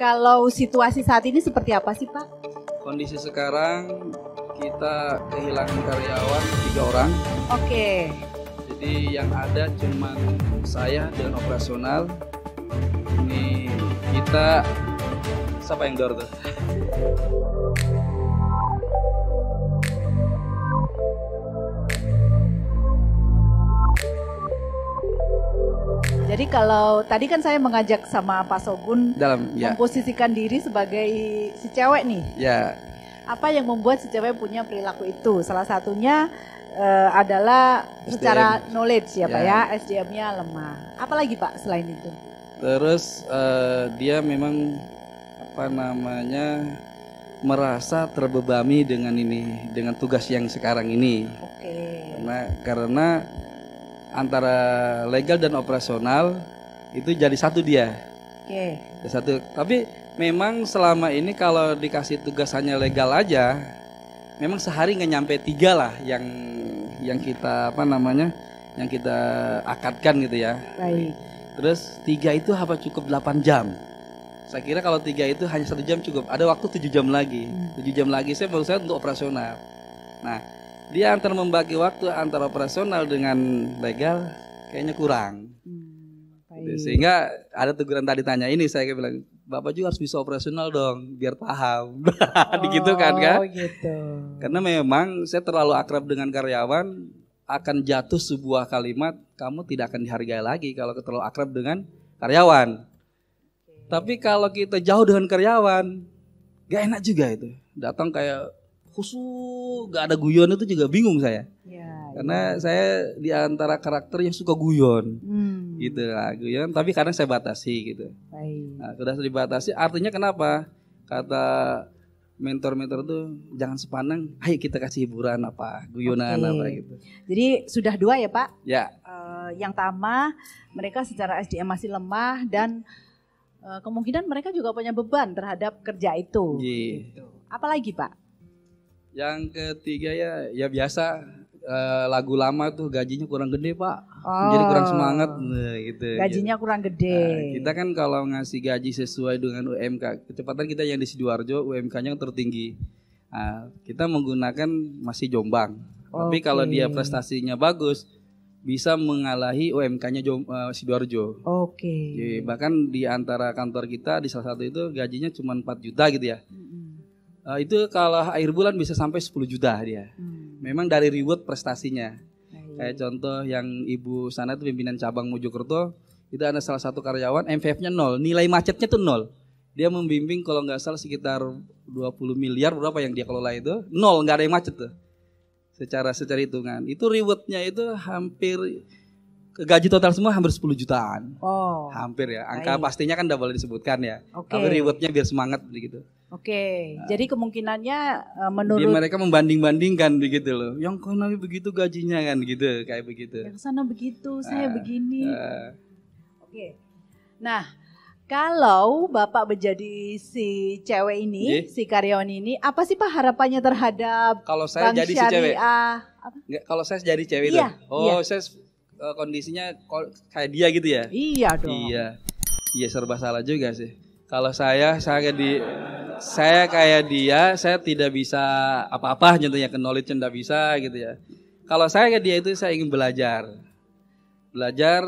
Kalau situasi saat ini seperti apa sih Pak? Kondisi sekarang kita kehilangan karyawan tiga orang. Oke. Okay. Jadi yang ada cuma saya dan operasional. Ini kita siapa yang door tuh? Jadi kalau tadi kan saya mengajak sama Pak Sogun Dalam, ya. memposisikan diri sebagai si cewek nih. Ya. Apa yang membuat si cewek punya perilaku itu? Salah satunya uh, adalah SDM. secara knowledge ya, ya. Pak ya, ya? SDM-nya lemah. Apalagi Pak selain itu? Terus uh, dia memang apa namanya merasa terbebani dengan ini, dengan tugas yang sekarang ini. Oke. Okay. Karena karena antara legal dan operasional itu jadi satu dia. Oke. Okay. Jadi satu. Tapi memang selama ini kalau dikasih tugas hanya legal aja, memang sehari nggak nyampe tiga lah yang yang kita apa namanya yang kita akadkan gitu ya. Baik. Terus tiga itu apa cukup delapan jam? Saya kira kalau tiga itu hanya satu jam cukup. Ada waktu tujuh jam lagi. Hmm. Tujuh jam lagi saya menurut saya untuk operasional. Nah, dia antar membagi waktu antara operasional dengan legal kayaknya kurang hmm, baik. sehingga ada teguran tadi tanya ini saya bilang bapak juga harus bisa operasional dong biar paham oh, gitu kan kan gitu. karena memang saya terlalu akrab dengan karyawan akan jatuh sebuah kalimat kamu tidak akan dihargai lagi kalau terlalu akrab dengan karyawan tapi kalau kita jauh dengan karyawan gak enak juga itu datang kayak khusus gak ada guyon itu juga bingung saya ya, karena iya. saya diantara karakter yang suka guyon hmm. gitu lah guyon tapi kadang saya batasi gitu Baik. Nah, sudah dibatasi artinya kenapa kata mentor-mentor tuh jangan sepanang ayo kita kasih hiburan apa guyonan okay. apa gitu jadi sudah dua ya pak ya uh, yang pertama mereka secara SDM masih lemah dan uh, kemungkinan mereka juga punya beban terhadap kerja itu yeah. gitu apalagi pak yang ketiga ya ya biasa eh, lagu lama tuh gajinya kurang gede pak, Oh. jadi kurang oh. semangat nah, gitu. Gajinya kurang gede. Nah, kita kan kalau ngasih gaji sesuai dengan UMK kecepatan kita yang di sidoarjo UMK-nya tertinggi. Nah, kita menggunakan masih jombang. Tapi kalau dia prestasinya bagus bisa mengalahi UMK-nya uh, eh, sidoarjo. Oke. Okay. bahkan di antara kantor kita di salah satu itu gajinya cuma 4 juta gitu ya. Uh, itu kalau air bulan bisa sampai 10 juta dia. Hmm. Memang dari reward prestasinya. Hmm. Kayak contoh yang Ibu sana itu pimpinan cabang Mojokerto, itu ada salah satu karyawan MVF-nya nol, nilai macetnya tuh nol. Dia membimbing kalau nggak salah sekitar 20 miliar berapa yang dia kelola itu, nol nggak ada yang macet tuh. Secara secara hitungan, itu rewardnya itu hampir gaji total semua hampir 10 jutaan. Oh. Hampir ya. Angka Hai. pastinya kan udah boleh disebutkan ya. Okay. Tapi rewardnya biar semangat begitu. Oke, nah, jadi kemungkinannya eh, menurut ya, mereka membanding-bandingkan begitu loh. Yang kono begitu gajinya kan gitu, kayak begitu. Yang sana begitu, nah, saya begini. Nah. Oke. Nah, kalau Bapak menjadi si cewek ini, yeah. si karyawan ini, apa sih Pak harapannya terhadap Kalau saya Bang jadi Syariah, si cewek. Apa? kalau saya jadi cewek iya, itu. Oh, iya. saya eh, kondisinya kayak dia gitu ya. Iya dong. Iya. Iya serba salah juga sih. Kalau saya saya di saya kayak dia, saya tidak bisa apa-apa contohnya ke knowledge tidak bisa gitu ya. Kalau saya kayak dia itu saya ingin belajar. Belajar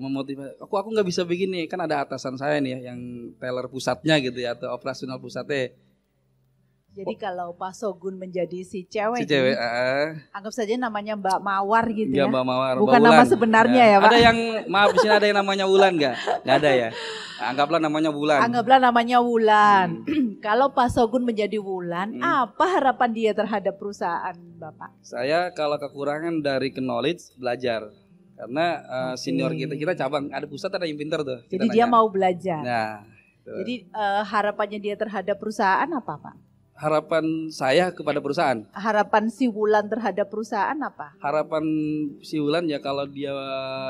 memotivasi. Aku aku nggak bisa begini, kan ada atasan saya nih ya, yang teller pusatnya gitu ya atau operasional pusatnya. Jadi kalau Pak Sogun menjadi si cewek, si cewek ini, uh, ah, ah. anggap saja namanya Mbak Mawar gitu iya, ya. Mbak Mawar. Bukan Mbak nama sebenarnya ya. ya Pak. Ada yang maaf di sini ada yang namanya Wulan nggak? Nggak ada ya. Anggaplah namanya Wulan. Anggaplah namanya Wulan. Hmm. Kalau Pak Sogun menjadi Wulan, hmm. apa harapan dia terhadap perusahaan Bapak? Saya kalau kekurangan dari knowledge belajar. Karena uh, eh, okay. senior kita kita cabang ada pusat ada yang pinter tuh. Jadi dia mau belajar. Nah, tuh. jadi uh, harapannya dia terhadap perusahaan apa Pak? harapan saya kepada perusahaan. Harapan si Wulan terhadap perusahaan apa? Harapan si Wulan ya kalau dia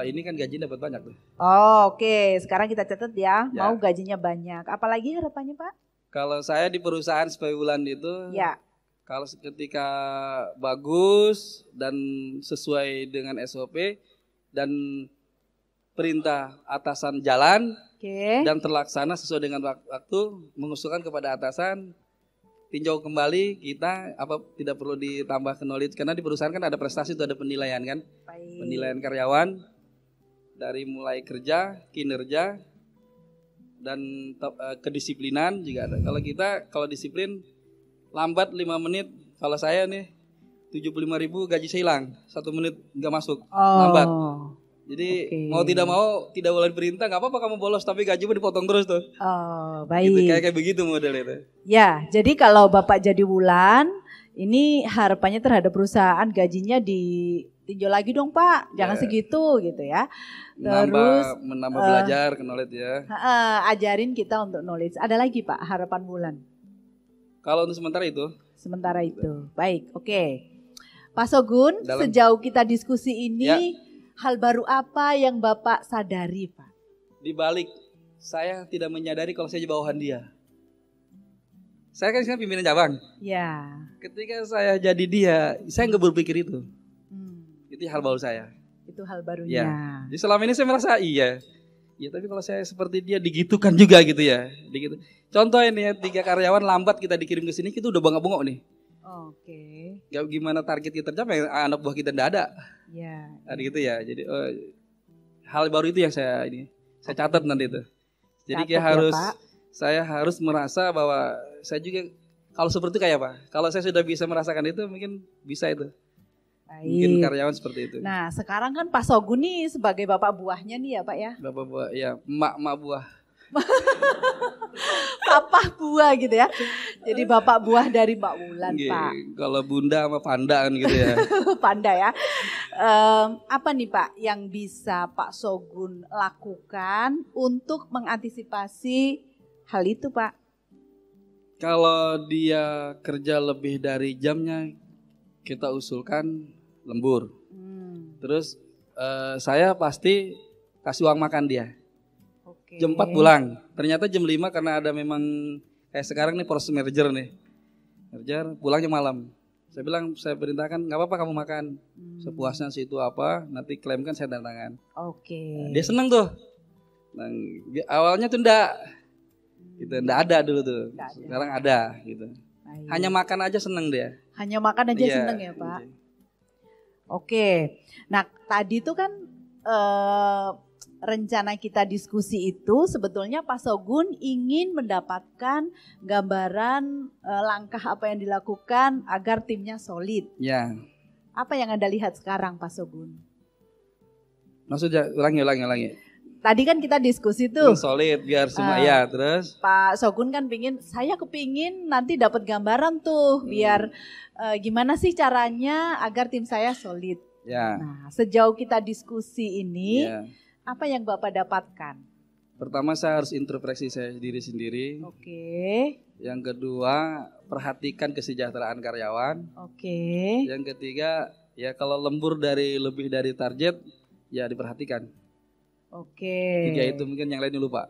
ini kan gajinya dapat banyak tuh. Oh, oke. Okay. Sekarang kita catat ya, ya, mau gajinya banyak. Apalagi harapannya, Pak? Kalau saya di perusahaan sebagai bulan itu, ya. kalau ketika bagus dan sesuai dengan SOP dan perintah atasan jalan okay. dan terlaksana sesuai dengan waktu, mengusulkan kepada atasan tinjau kembali kita apa tidak perlu ditambah knowledge karena di perusahaan kan ada prestasi itu ada penilaian kan Baik. penilaian karyawan dari mulai kerja kinerja dan uh, kedisiplinan juga ada. Kalau kita kalau disiplin lambat 5 menit, kalau saya nih 75 ribu gaji saya hilang, satu menit nggak masuk, oh. lambat. Jadi okay. mau tidak mau tidak boleh perintah nggak apa-apa kamu bolos tapi gaji pun dipotong terus tuh. Oh gitu, baik. Gitu, kayak kayak begitu modelnya itu. Ya jadi kalau bapak jadi bulan ini harapannya terhadap perusahaan gajinya di tinjau lagi dong Pak, jangan yeah. segitu gitu ya. Terus menambah, menambah uh, belajar ke knowledge ya. uh, ajarin kita untuk knowledge. Ada lagi Pak harapan bulan? Kalau untuk sementara itu. Sementara itu, baik, oke. Okay. Pak Sogun, Dalam, sejauh kita diskusi ini, ya. hal baru apa yang Bapak sadari Pak? Di balik, saya tidak menyadari kalau saya di bawahan dia. Saya kan sekarang pimpinan cabang. Ya. Ketika saya jadi dia, saya nggak berpikir itu. Itu hal baru saya. Itu hal barunya. Ya. Jadi selama ini saya merasa iya. Ya tapi kalau saya seperti dia digitukan juga gitu ya. Digitu. Contoh ini ya, tiga karyawan lambat kita dikirim ke sini kita udah bangga bengok nih. Oke. Okay. gak gimana target kita tercapai anak buah kita tidak ada. Ya. Tadi nah, iya. gitu ya. Jadi oh, hal baru itu yang saya ini saya catat nanti itu. Jadi catat kayak ya, harus Pak. saya harus merasa bahwa saya juga kalau seperti itu kayak apa? Kalau saya sudah bisa merasakan itu mungkin bisa itu Baik. Mungkin karyawan seperti itu. Nah, sekarang kan Pak Soguni nih sebagai bapak buahnya nih ya, Pak ya. Bapak buah, ya, mak-mak buah. Papa buah gitu ya. Jadi bapak buah dari Mbak Wulan, Gini, iya, Pak. Kalau Bunda sama Pandaan gitu ya. Panda ya. Um, apa nih Pak yang bisa Pak Sogun lakukan untuk mengantisipasi hal itu, Pak? Kalau dia kerja lebih dari jamnya kita usulkan lembur. Hmm. Terus uh, saya pasti kasih uang makan dia. Okay. Jam 4 pulang. Ternyata jam 5 karena ada memang kayak sekarang nih proses merger nih. Merger pulangnya malam. Saya bilang saya perintahkan nggak apa-apa kamu makan hmm. sepuasnya situ apa nanti klaim kan saya tangan. Oke. Okay. Nah, dia seneng tuh. Nah, awalnya tuh Hmm. gitu enggak ada dulu tuh. Ada. Sekarang ada gitu. Baik. Hanya makan aja seneng dia. Hanya makan aja yeah. seneng ya Pak. Yeah. Oke, nah tadi itu kan uh, rencana kita diskusi itu sebetulnya Pak Sogun ingin mendapatkan gambaran uh, langkah apa yang dilakukan agar timnya solid. Ya. Apa yang Anda lihat sekarang Pak Sogun? Maksudnya ulangi ulangi ulangi. Tadi kan kita diskusi tuh. Hmm, solid biar semua uh, ya terus. Pak Sogun kan pingin, saya kepingin nanti dapat gambaran tuh hmm. biar uh, gimana sih caranya agar tim saya solid. Ya. Nah sejauh kita diskusi ini, ya. apa yang Bapak dapatkan? Pertama saya harus introspeksi saya diri sendiri. Oke. Okay. Yang kedua perhatikan kesejahteraan karyawan. Oke. Okay. Yang ketiga ya kalau lembur dari lebih dari target ya diperhatikan. Oke. Tiga itu mungkin yang lainnya lupa.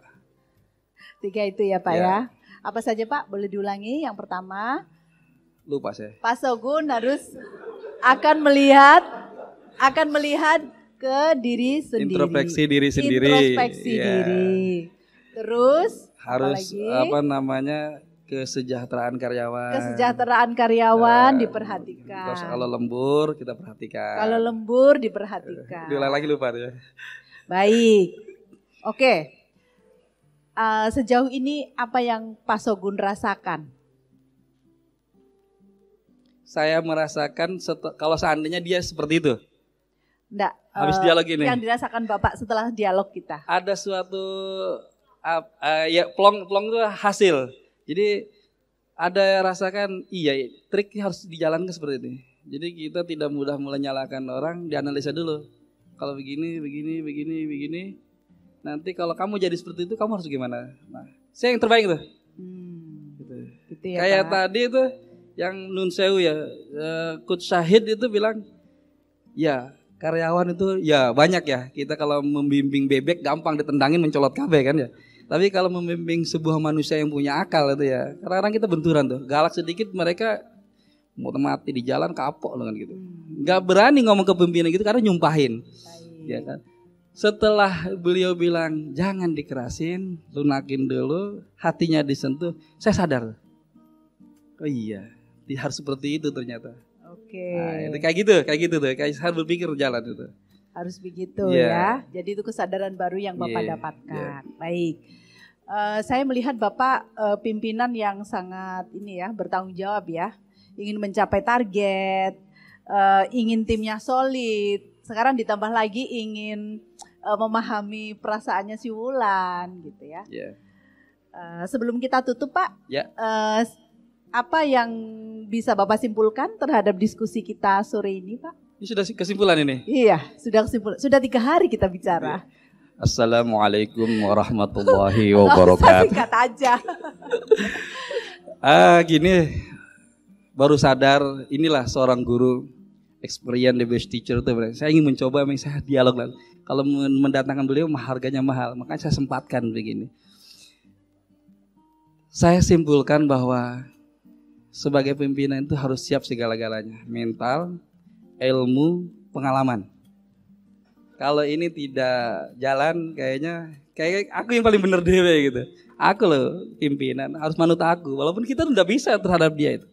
Tiga itu ya Pak ya. ya. Apa saja Pak? Boleh diulangi yang pertama. Lupa saya. Pak Sogun harus akan melihat akan melihat ke diri sendiri. Introspeksi diri sendiri. Introspeksi yeah. diri. Terus harus apa, apa namanya kesejahteraan karyawan. Kesejahteraan karyawan ya, diperhatikan. Terus kalau lembur kita perhatikan. Kalau lembur diperhatikan. Diulang lagi lupa ya. Baik. Oke. Okay. Uh, eh, sejauh ini apa yang Pak Sogun rasakan? Saya merasakan kalau seandainya dia seperti itu. Enggak. Habis uh, dialog ini. Yang dirasakan Bapak setelah dialog kita. Ada suatu uh, uh, ya plong-plong itu hasil. Jadi ada rasakan iya trik harus dijalankan seperti ini. Jadi kita tidak mudah mulai nyalakan orang, dianalisa dulu kalau begini begini begini begini nanti kalau kamu jadi seperti itu kamu harus gimana nah saya yang terbaik tuh hmm, gitu. gitu ya, kayak Pak. tadi itu yang Nun Sewu ya eh, Kut Syahid itu bilang ya karyawan itu ya banyak ya kita kalau membimbing bebek gampang ditendangin mencolot kabe kan ya tapi kalau membimbing sebuah manusia yang punya akal itu ya kadang-kadang kita benturan tuh galak sedikit mereka mau mati di jalan kapok loh kan gitu nggak berani ngomong ke pimpinan gitu karena nyumpahin ya kan setelah beliau bilang jangan dikerasin lunakin dulu hatinya disentuh saya sadar oh iya harus seperti itu ternyata oke nah, kayak gitu kayak gitu tuh kayak harus berpikir jalan itu harus begitu yeah. ya jadi itu kesadaran baru yang bapak yeah. Iya. dapatkan yeah. baik Uh, saya melihat Bapak uh, pimpinan yang sangat ini ya bertanggung jawab ya ingin mencapai target, uh, ingin timnya solid. Sekarang ditambah lagi ingin uh, memahami perasaannya si Wulan gitu ya. Yeah. Iya. Uh, sebelum kita tutup Pak, yeah. Ya. uh, apa yang bisa Bapak simpulkan terhadap diskusi kita sore ini Pak? Ini sudah kesimpulan ini? Iya, sudah kesimpulan. Sudah tiga hari kita bicara. Iya. Assalamualaikum warahmatullahi wabarakatuh. Kata aja. ah, gini, baru sadar inilah seorang guru experience the best teacher itu saya ingin mencoba memang saya dialog lah kalau mendatangkan beliau harganya mahal makanya saya sempatkan begini saya simpulkan bahwa sebagai pimpinan itu harus siap segala-galanya mental ilmu pengalaman kalau ini tidak jalan kayaknya kayak aku yang paling bener deh gitu aku loh pimpinan harus manut aku walaupun kita tidak bisa terhadap dia itu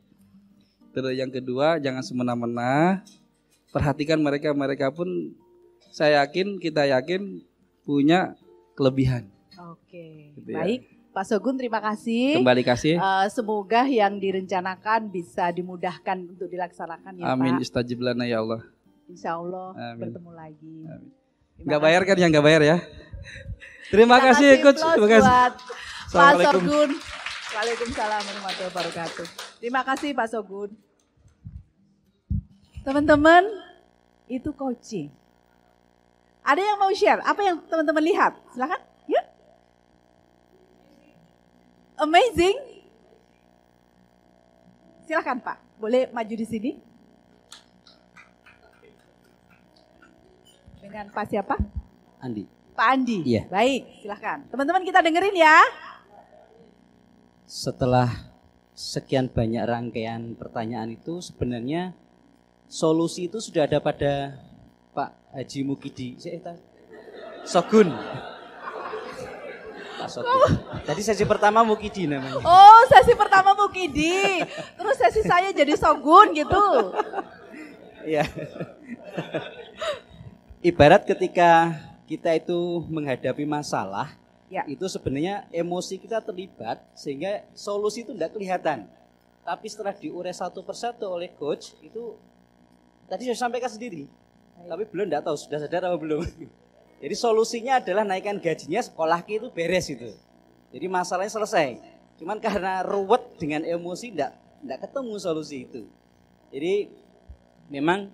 Terus yang kedua, jangan semena-mena. Perhatikan mereka-mereka pun saya yakin, kita yakin punya kelebihan. Oke. Gitu ya. Baik. Pak Sogun terima kasih. Kembali kasih. Uh, semoga yang direncanakan bisa dimudahkan untuk dilaksanakan ya Amin. Pak. Amin ya Allah. Insya Allah Amin. bertemu lagi. Amin. Gak bayar kan yang gak bayar ya. terima, terima kasih, kasih coach. Terima kasih. Pak Sogun. Waalaikumsalam warahmatullahi wabarakatuh. Terima kasih Pak Sogun. Teman-teman, itu coaching. Ada yang mau share? Apa yang teman-teman lihat? Silahkan. Yuk. Amazing. Silahkan Pak. Boleh maju di sini? Dengan Pak siapa? Andi. Pak Andi. Iya. Baik, silahkan. Teman-teman kita dengerin ya setelah sekian banyak rangkaian pertanyaan itu sebenarnya solusi itu sudah ada pada Pak Haji Mukidi. Eh, Sogun. Pak Sogun. Tadi sesi pertama Mukidi namanya. Oh, sesi pertama Mukidi. Terus sesi saya jadi Sogun gitu. Iya. Ibarat ketika kita itu menghadapi masalah, ya. itu sebenarnya emosi kita terlibat sehingga solusi itu tidak kelihatan. Tapi setelah diurai satu persatu oleh coach itu tadi saya sampaikan sendiri, Baik. tapi belum tidak tahu sudah sadar atau belum. Jadi solusinya adalah naikkan gajinya sekolah itu beres itu. Jadi masalahnya selesai. Cuman karena ruwet dengan emosi tidak tidak ketemu solusi itu. Jadi memang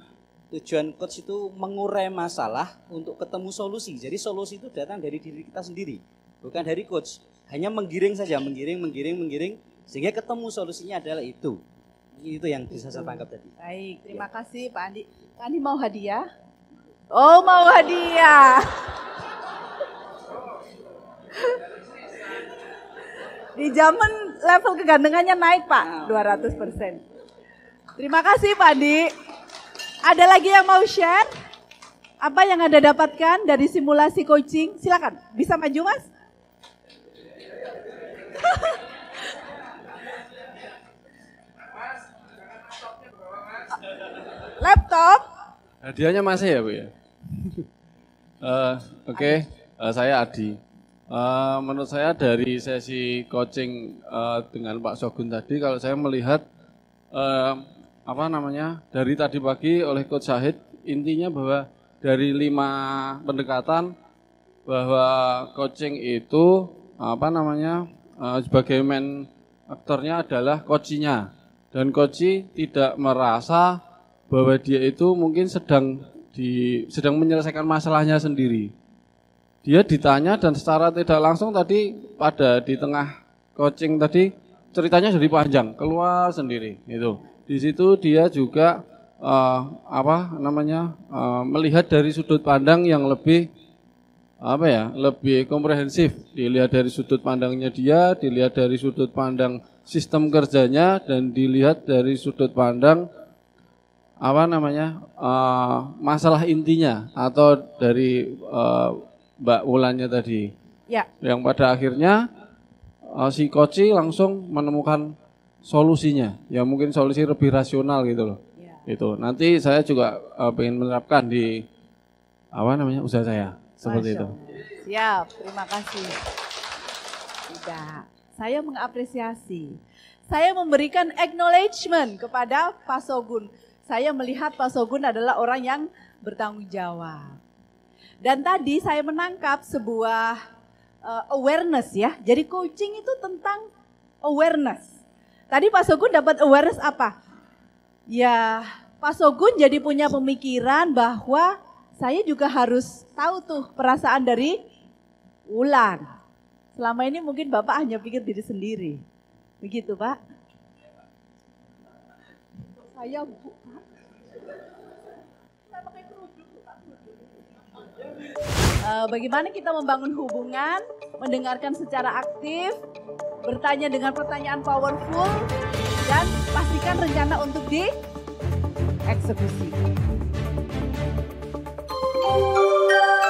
tujuan coach itu mengurai masalah untuk ketemu solusi. Jadi solusi itu datang dari diri kita sendiri bukan dari coach. Hanya menggiring saja, menggiring, menggiring, menggiring, sehingga ketemu solusinya adalah itu. Itu yang bisa saya tangkap tadi. Baik, terima ya. kasih Pak Andi. Pak Andi mau hadiah? Oh mau hadiah. Di zaman level kegandengannya naik Pak, 200 nah, persen. Terima kasih Pak Andi. Ada lagi yang mau share? Apa yang Anda dapatkan dari simulasi coaching? Silakan, bisa maju Mas. Laptop? Hadiahnya masih ya Bu ya? uh, Oke, okay. uh, eh, saya Adi. Uh, menurut saya dari sesi coaching uh, dengan Pak Sogun tadi, kalau saya melihat uh, apa namanya dari tadi pagi oleh Coach Syahid, intinya bahwa dari lima pendekatan bahwa coaching itu apa namanya uh, sebagai main aktornya adalah coachnya dan koci tidak merasa bahwa dia itu mungkin sedang di sedang menyelesaikan masalahnya sendiri. Dia ditanya dan secara tidak langsung tadi pada di tengah coaching tadi ceritanya jadi panjang keluar sendiri itu. Di situ dia juga uh, apa namanya uh, melihat dari sudut pandang yang lebih apa ya lebih komprehensif dilihat dari sudut pandangnya dia dilihat dari sudut pandang sistem kerjanya dan dilihat dari sudut pandang apa namanya uh, masalah intinya atau dari uh, Mbak Wulannya tadi ya. yang pada akhirnya uh, si Koci langsung menemukan solusinya ya mungkin solusi lebih rasional gitu loh ya. itu nanti saya juga uh, ingin menerapkan di apa namanya usaha saya seperti itu. Siap, terima kasih. Tidak, saya mengapresiasi. Saya memberikan acknowledgement kepada Pak Sogun. Saya melihat Pak Sogun adalah orang yang bertanggung jawab. Dan tadi saya menangkap sebuah uh, awareness ya. Jadi coaching itu tentang awareness. Tadi Pak Sogun dapat awareness apa? Ya, Pak Sogun jadi punya pemikiran bahwa saya juga harus tahu tuh perasaan dari ular. Selama ini mungkin Bapak hanya pikir diri sendiri. Begitu Pak. Saya bu, eh, bagaimana kita membangun hubungan, mendengarkan secara aktif, bertanya dengan pertanyaan powerful, dan pastikan rencana untuk dieksekusi. Música